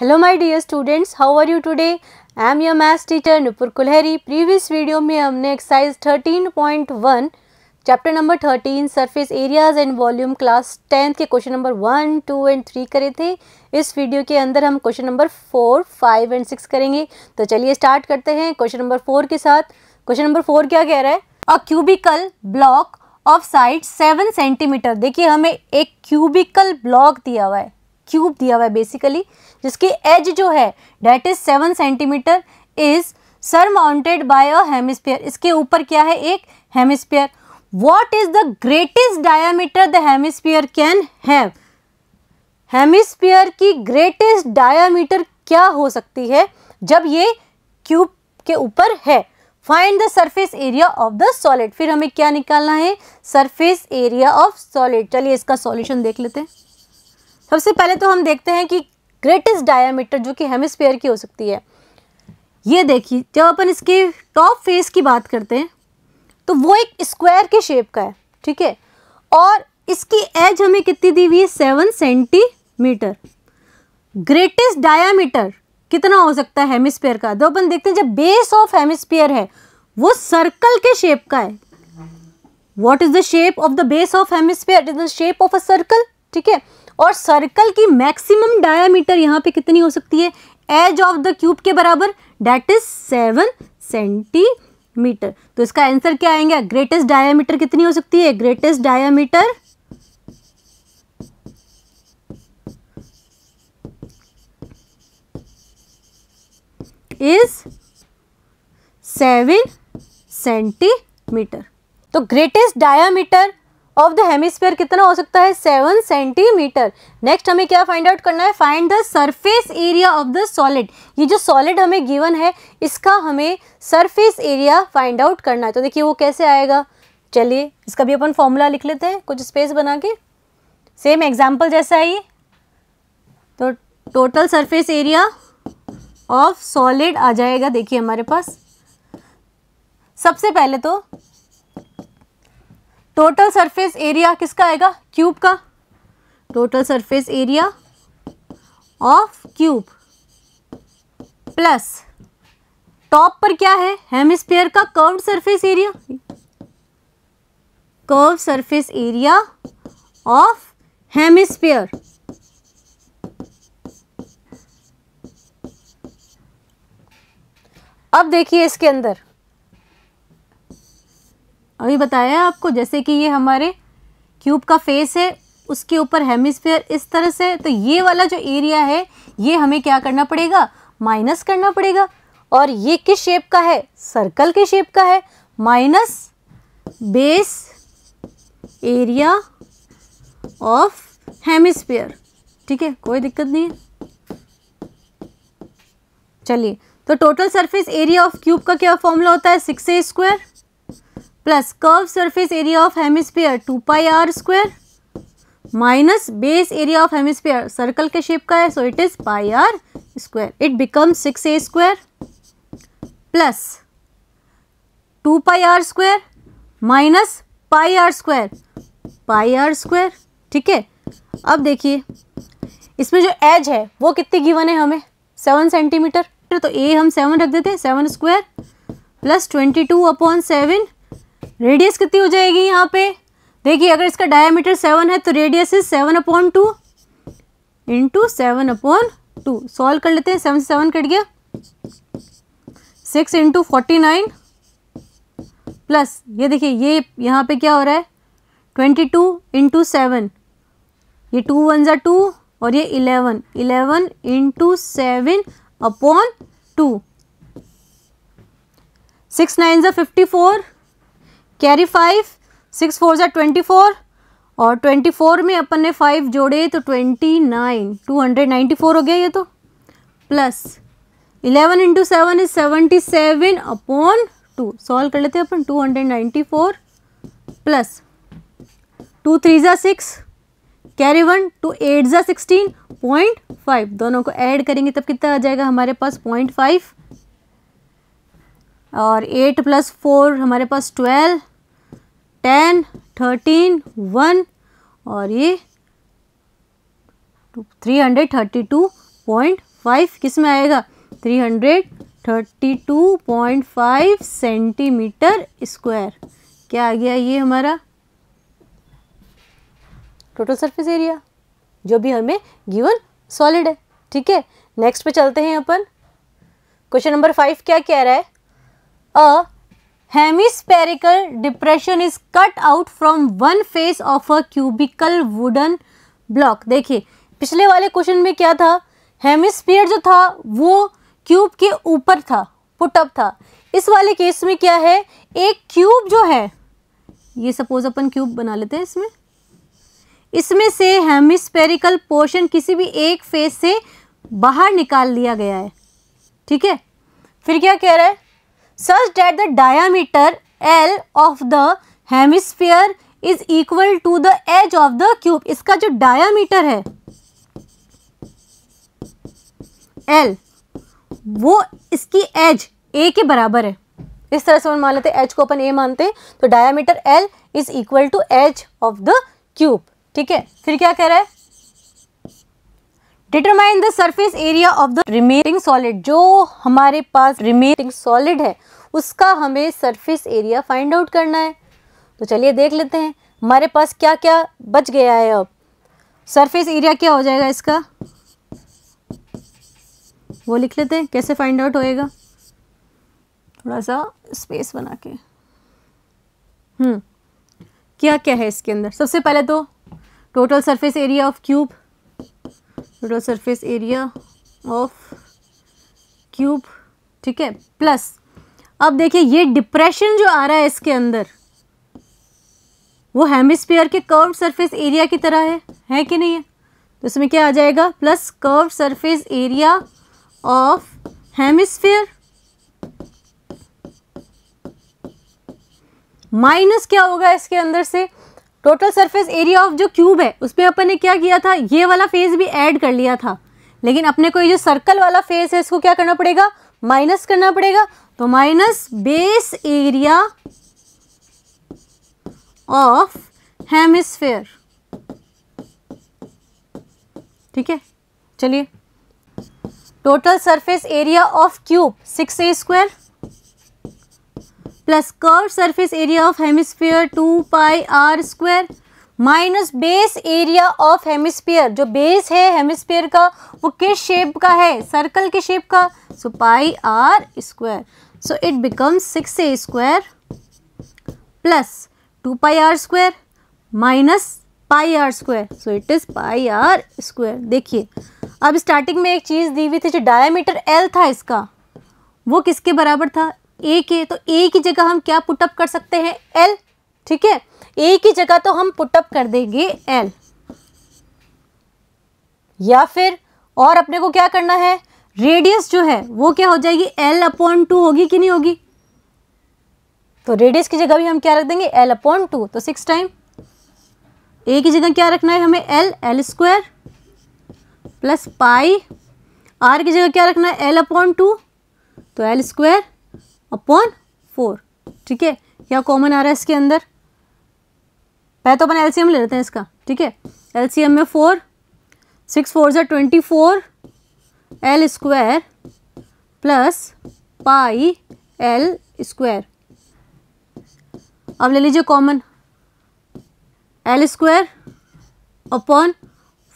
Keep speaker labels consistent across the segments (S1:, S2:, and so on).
S1: Hello my dear students how are you today I am your maths teacher Nupur Kulhari previous video में हमने exercise 13.1 chapter number 13 surface areas and volume class tenth के question number one two and three करे थे इस video के अंदर हम question number four five and six करेंगे तो चलिए स्टार्ट करते हैं क्वेश्चन नंबर फोर के साथ क्वेश्चन नंबर फोर क्या कह रहा है a cubical block of side seven centimetre देखिए हमें एक क्यूबिकल ब्लॉक दिया हुआ है क्यूब दिया हुआ है बेसिकली जिसकी एज जो है that is seven centimetre is surmounted by a hemisphere इसके ऊपर क्या है एक hemisphere what is the greatest diameter the hemisphere can have hemisphere की ग्रेटेस्ट डायामीटर क्या हो सकती है जब ये क्यूब के ऊपर है find the surface area of the solid फिर हमें क्या निकालना है सरफेस एरिया ऑफ सॉलिड चलिए इसका सॉल्यूशन देख लेते हैं सबसे पहले तो हम देखते हैं कि ग्रेटेस्ट डायामीटर जो कि हेमिस्फेयर की हो सकती है ये देखिए जब अपन इसके टॉप फेस की बात करते हैं तो वो एक स्क्वायर के शेप का है ठीक है और इसकी एज हमें कितनी दी हुई है सेवन सेंटीमीटर ग्रेटेस्ट डायामीटर कितना हो सकता है हेमिस्फेयर का जो तो अपन देखते हैं जब बेस ऑफ हेमिस्फेयर है वो सर्कल के शेप का है what is the shape of the base of hemisphere is the shape of a circle ठीक है और सर्कल की मैक्सिमम डायामीटर यहाँ पे कितनी हो सकती है एज ऑफ द क्यूब के बराबर डेट इज सेवन सेंटीमीटर तो इसका आंसर क्या आएंगे ग्रेटेस्ट डायामीटर कितनी हो सकती है greatest diameter is seven centimetre तो greatest diameter of the hemisphere कितना हो सकता है सेवन सेंटीमीटर नेक्स्ट हमें क्या फाइंड आउट करना है find the surface area of the solid ये जो सॉलिड हमें गिवन है इसका हमें सरफेस एरिया फाइंड आउट करना है तो देखिए वो कैसे आएगा चलिए इसका भी अपन फॉर्मूला लिख लेते हैं कुछ स्पेस बना के सेम एग्जाम्पल जैसा है ये तो total surface area of solid आ जाएगा देखिए हमारे पास सबसे पहले तो टोटल सरफेस एरिया किसका आएगा क्यूब का total surface area of cube plus top पर क्या है हेमिस्फीयर का curve surface area curve surface area of hemisphere अब देखिए इसके अंदर अभी बताया आपको जैसे कि ये हमारे क्यूब का फेस है उसके ऊपर हेमिस्फेयर इस तरह से तो ये वाला जो एरिया है ये हमें क्या करना पड़ेगा माइनस करना पड़ेगा और ये किस शेप का है सर्कल के शेप का है minus base area of hemisphere ठीक है कोई दिक्कत नहीं है चलिए तो total surface area of cube का क्या फॉर्मूला होता है six A square plus curve surface area of hemisphere two pi R square minus base area of hemisphere circle के शेप का है so it is pi R square it become six A square plus two pi R square minus pi R square pi R square ठीक है अब देखिए इसमें जो as है वो कितनी गिवन है हमें सेवन सेंटीमीटर तो ए हम सेवन रख देते हैं seven square plus twenty two upon seven radius कितनी हो जाएगी यहाँ पे देखिए अगर इसका डायमीटर सेवन है तो radius is seven upon two into seven upon two solve कर लेते हैं सेवन सेवन कट गया six into forty nine plus ये देखिए ये यहाँ पे क्या हो रहा है ट्वेंटी टू इंटू सेवन ये टू वन ज़ा टू और ये eleven eleven into seven upon two six nine ज़ा fifty four carry five six four ज़ा ट्वेंटी फोर और ट्वेंटी फोर में अपन ने फाइव जोड़े तो twenty nine two hundred ninety four हो गया ये तो plus eleven into seven is seventy seven upon two solve कर लेते हैं अपन two hundred ninety four plus two three ज़ा six carry one two eight ज़ा सिक्सटीन पॉइंट फाइव दोनों को ऐड करेंगे तब कितना आ जाएगा हमारे पास पॉइंट फाइव और एट प्लस फोर हमारे पास ट्वेल्व टेन थर्टीन वन और ये three hundred thirty two point five किस में आएगा three hundred thirty two point five centimetre square क्या आ गया ये हमारा टोटल सरफेस एरिया जो भी हमें गिवन सॉलिड है ठीक है नेक्स्ट पे चलते हैं अपन क्वेश्चन नंबर फाइव क्या कह रहा है a hemispherical depression is cut out from one face of a cubical wooden block देखिए पिछले वाले क्वेश्चन में क्या था हेमिस्फीयर जो था वो क्यूब के ऊपर था पुटअप था इस वाले केस में क्या है एक क्यूब जो है ये सपोज अपन क्यूब बना लेते हैं इसमें इसमें से हेमिस्पेरिकल पोर्शन किसी भी एक फेस से बाहर निकाल लिया गया है ठीक है फिर क्या कह रहा है such that the diameter L of the hemisphere is equal to the edge of the cube. इसका जो diameter है L वो इसकी एज A के बराबर है इस तरह से मान लेते एच को अपन ए मानते हैं तो diameter L is equal to edge of the cube ठीक है फिर क्या कह रहा है determine the surface area of the remaining solid जो हमारे पास रिमेनिंग सॉलिड है उसका हमें सरफेस एरिया फाइंड आउट करना है तो चलिए देख लेते हैं हमारे पास क्या क्या बच गया है अब सरफेस एरिया क्या हो जाएगा इसका वो लिख लेते हैं कैसे फाइंड आउट होएगा थोड़ा सा स्पेस बना के हम्म क्या क्या है इसके अंदर सबसे पहले तो total surface area of cube total surface area of cube ठीक है प्लस अब देखिए ये डिप्रेशन जो आ रहा है इसके अंदर वो हेमिस्फीयर के कर्व सरफेस एरिया की तरह है है कि नहीं है तो इसमें क्या आ जाएगा plus curve surface area of hemisphere minus क्या होगा इसके अंदर से टोटल सरफेस एरिया ऑफ जो क्यूब है उसमें अपन ने क्या किया था ये वाला फेस भी ऐड कर लिया था लेकिन अपने को ये जो सर्कल वाला फेस है इसको क्या करना पड़ेगा माइनस करना पड़ेगा तो minus base area of hemisphere ठीक है चलिए total surface area of cube six A square plus curve surface area of hemisphere two pi R square minus base area of hemisphere जो बेस है हेमिस्फीयर का वो किस शेप का है सर्कल के शेप का so pi R square so it becomes six A square plus two pi R square minus pi R square so it is pi R square देखिए अब स्टार्टिंग में एक चीज़ दी हुई थी जो डायामीटर एल था इसका वो किसके बराबर था ए के तो ए की जगह हम क्या पुटअप कर सकते हैं एल ठीक है ए की जगह तो हम पुटअप कर देंगे एल या फिर और अपने को क्या करना है रेडियस जो है वो क्या हो जाएगी एल अपॉन टू होगी कि नहीं होगी तो रेडियस की जगह भी हम क्या रख देंगे एल अपॉन टू तो सिक्स टाइम ए की जगह क्या रखना है हमें L L square plus pi R की जगह क्या रखना है एल अपॉन टू तो एल स्क्वायर अपॉन फोर ठीक है या कॉमन आ रहा है इसके अंदर पहले तो अपन एलसीएम ले लेते हैं इसका ठीक है एलसीएम में फोर सिक्स फोर जो twenty four L square plus pi L square अब ले लीजिए common L square upon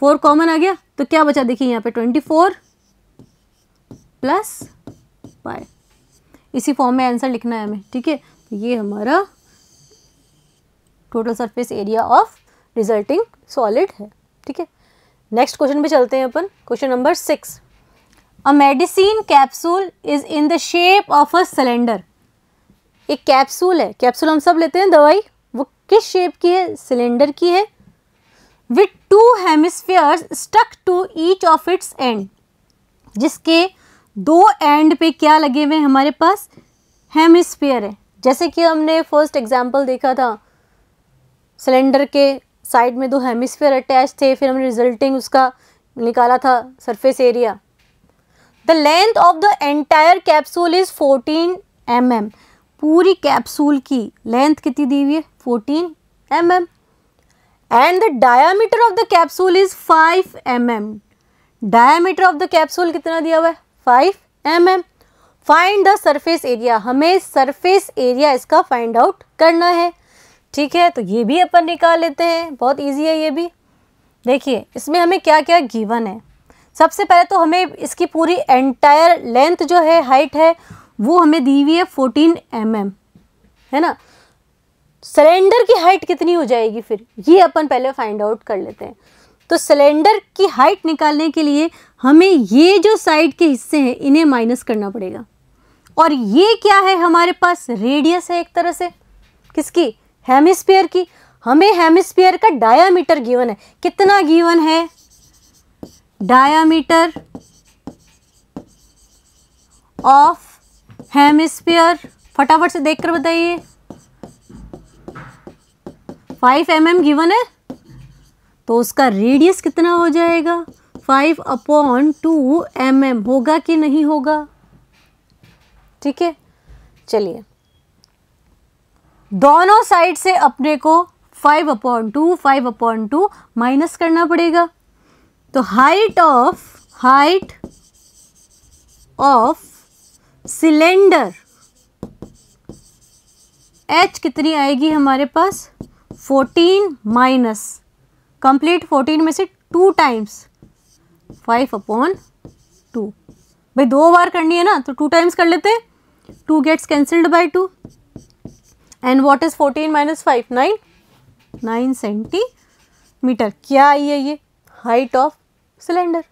S1: four common आ गया तो क्या बचा देखिए यहाँ पे ट्वेंटी फोर प्लस पाई इसी फॉर्म में आंसर लिखना है हमें ठीक है तो ये हमारा total surface area of resulting solid है ठीक है नेक्स्ट क्वेश्चन पे चलते हैं अपन question number six a medicine capsule is in the shape of a cylinder एक कैप्सूल है कैप्सूल हम सब लेते हैं दवाई वो किस शेप की है सिलेंडर की है with two hemispheres stuck to each of its end जिसके दो एंड पे क्या लगे हुए हमारे पास हेमिस्फीयर है जैसे कि हमने फर्स्ट एग्जाम्पल देखा था सिलेंडर के साइड में दो हेमिस्फीयर अटैच थे फिर हमने रिजल्टिंग उसका निकाला था surface area the length of the entire capsule is fourteen M M पूरी कैप्सूल की लेंथ कितनी दी हुई है fourteen M M and the diameter of the capsule is five M M diameter of the capsule कितना दिया हुआ है five M M find the surface area हमें सरफेस एरिया इसका फाइंड आउट करना है ठीक है तो ये भी अपन निकाल लेते हैं बहुत ईजी है ये भी देखिए इसमें हमें क्या क्या गिवन है सबसे पहले तो हमें इसकी पूरी एंटायर लेंथ जो है हाइट है वो हमें दी हुई है फोर्टीन एम mm, है ना सिलेंडर की हाइट कितनी हो जाएगी फिर ये अपन पहले फाइंड आउट कर लेते हैं तो सिलेंडर की हाइट निकालने के लिए हमें ये जो साइड के हिस्से हैं इन्हें माइनस करना पड़ेगा और ये क्या है हमारे पास रेडियस है एक तरह से किसकी हेमिस्फीयर की हमें हेमिस्फीयर का डायामीटर गिवन है कितना गिवन है डायामीटर ऑफ हेमिस्फीयर फटाफट से देखकर बताइए फाइव एम mm गिवन है तो उसका रेडियस कितना हो जाएगा five upon two M M होगा कि नहीं होगा ठीक है चलिए दोनों साइड से अपने को five upon two five upon two minus करना पड़ेगा तो height of height of cylinder H कितनी आएगी हमारे पास फोर्टीन माइनस कंप्लीट फोर्टीन में से two times five upon two भाई दो बार करनी है ना तो टू टाइम्स कर लेते हैं two gets cancelled by two and what is fourteen minus five nine nine centimetre क्या आई है ये हाइट ऑफ सिलेंडर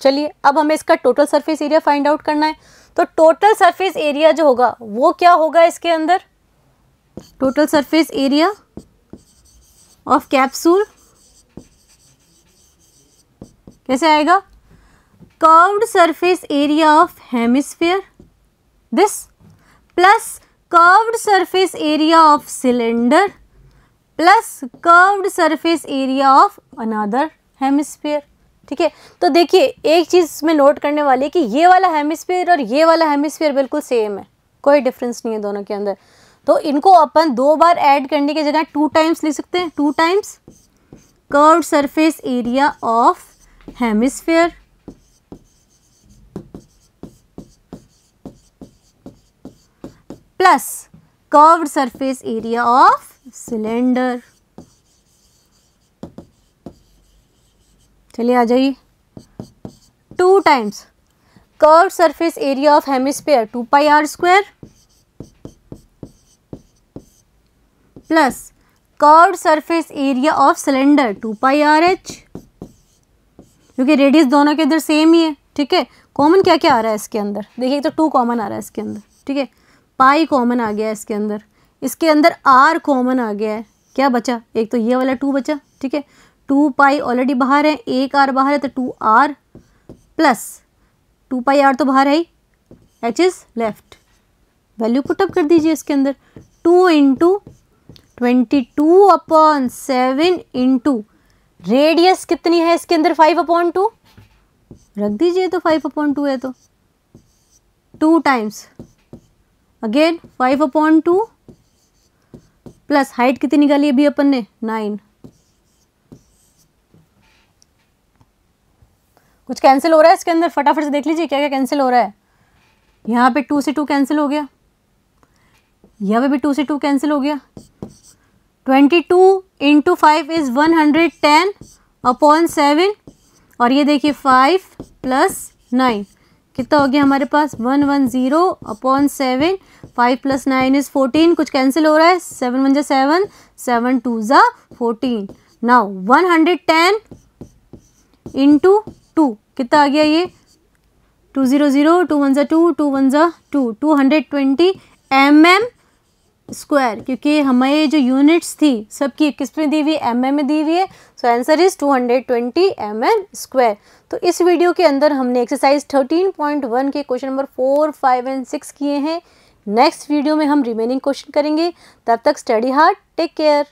S1: चलिए अब हमें इसका total surface area find out करना है तो टोटल सरफेस एरिया जो होगा वो क्या होगा इसके अंदर total surface area of capsule कैसे आएगा curved surface area of hemisphere this plus curved surface area of cylinder plus curved surface area of another hemisphere ठीक है तो देखिए एक चीज़ में नोट करने वाली है कि ये वाला हेमिस्फीयर और ये वाला हेमिस्फीयर बिल्कुल सेम है कोई डिफरेंस नहीं है दोनों के अंदर तो इनको अपन दो बार ऐड करने की जगह टू टाइम्स लिख सकते हैं two times curve surface area of hemisphere plus curved surface area of cylinder चलिए आ जाइए two times curved surface area of hemisphere two pi R square plus curved surface area of cylinder two pi R H क्योंकि radius दोनों के इधर same ही है ठीक है कॉमन क्या क्या आ रहा है इसके अंदर देखिए तो टू कॉमन आ रहा है इसके अंदर ठीक है पाई कॉमन आ गया है इसके अंदर इसके अंदर आर कॉमन आ गया है क्या बचा एक तो ये वाला टू बचा ठीक है टू पाई ऑलरेडी बाहर है एक आर बाहर है तो two R plus two pi R तो बाहर है ही H is left value put up कर दीजिए इसके अंदर two into twenty two upon seven into radius कितनी है इसके अंदर फाइव अपॉन टू रख दीजिए तो फाइव अपॉन टू है तो two times again five upon two plus height कितनी निकाली अभी अपन ने नाइन कुछ कैंसिल हो रहा है इसके अंदर फटाफट से देख लीजिए क्या क्या कैंसिल हो रहा है यहाँ पे टू से टू कैंसिल हो गया यहाँ पे भी टू से टू कैंसिल हो गया twenty two into five is one hundred ten upon seven और ये देखिए फाइव प्लस नाइन कितना हो गया हमारे पास one one zero upon seven five plus nine is fourteen कुछ कैंसिल हो रहा है सेवन वन जा सेवन सेवन टू ज़ा fourteen now one hundred ten into two कितना आ गया ये two zero zero two one ज़ा टू टू वन ज़ा two two hundred twenty M M square क्योंकि हमारे जो यूनिट्स थी सबकी किस में दी हुई एम में दी हुई है so answer is 220 hundred twenty M M square तो इस वीडियो के अंदर हमने एक्सरसाइज 13.1 के question number four five and six किए हैं नेक्स्ट वीडियो में हम रिमेनिंग क्वेश्चन करेंगे तब तक स्टडी हार्ड टेक केयर